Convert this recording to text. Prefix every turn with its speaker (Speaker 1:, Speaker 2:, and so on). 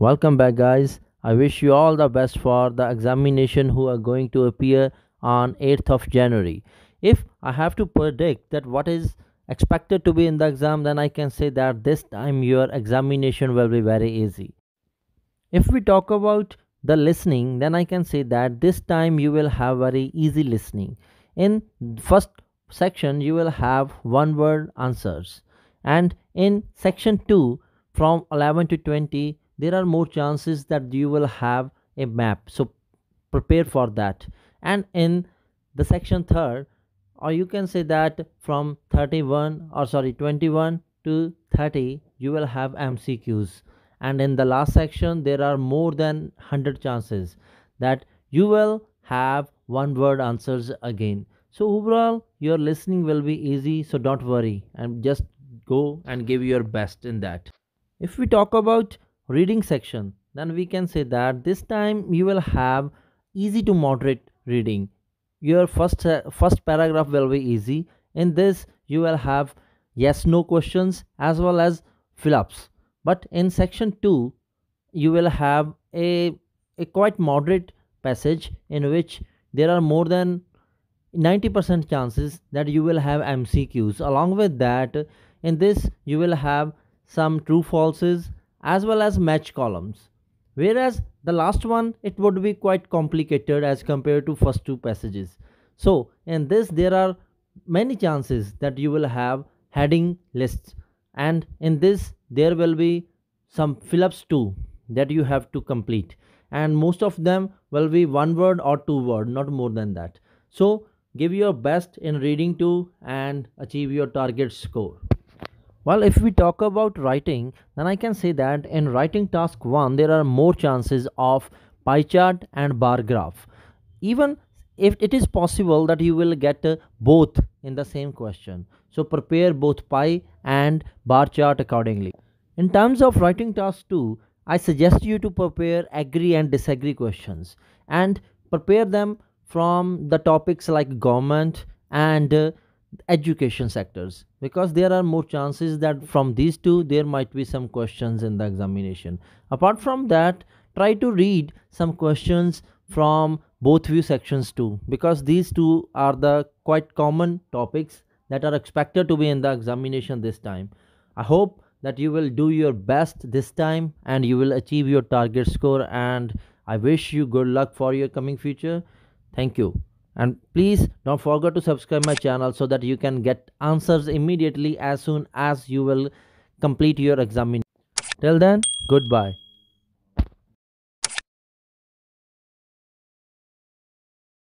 Speaker 1: Welcome back, guys. I wish you all the best for the examination who are going to appear on 8th of January. If I have to predict that what is expected to be in the exam, then I can say that this time your examination will be very easy. If we talk about the listening, then I can say that this time you will have very easy listening. In first section, you will have one word answers, and in section 2, from 11 to 20, there are more chances that you will have a map so prepare for that and in the section third or you can say that from 31 or sorry 21 to 30 you will have mcqs and in the last section there are more than 100 chances that you will have one word answers again so overall your listening will be easy so don't worry and just go and give your best in that if we talk about reading section then we can say that this time you will have easy to moderate reading your first uh, first paragraph will be easy in this you will have yes no questions as well as fill ups but in section 2 you will have a, a quite moderate passage in which there are more than 90% chances that you will have mcqs along with that in this you will have some true falses as well as match columns. Whereas the last one, it would be quite complicated as compared to first two passages. So in this, there are many chances that you will have heading lists. And in this, there will be some fill-ups too that you have to complete. And most of them will be one word or two word, not more than that. So give your best in reading too and achieve your target score. Well, if we talk about writing, then I can say that in writing task 1, there are more chances of pie chart and bar graph. Even if it is possible that you will get uh, both in the same question. So prepare both pie and bar chart accordingly. In terms of writing task 2, I suggest you to prepare agree and disagree questions and prepare them from the topics like government and uh, education sectors because there are more chances that from these two there might be some questions in the examination apart from that try to read some questions from both view sections too because these two are the quite common topics that are expected to be in the examination this time i hope that you will do your best this time and you will achieve your target score and i wish you good luck for your coming future thank you and please don't forget to subscribe my channel so that you can get answers immediately as soon as you will complete your examination till then goodbye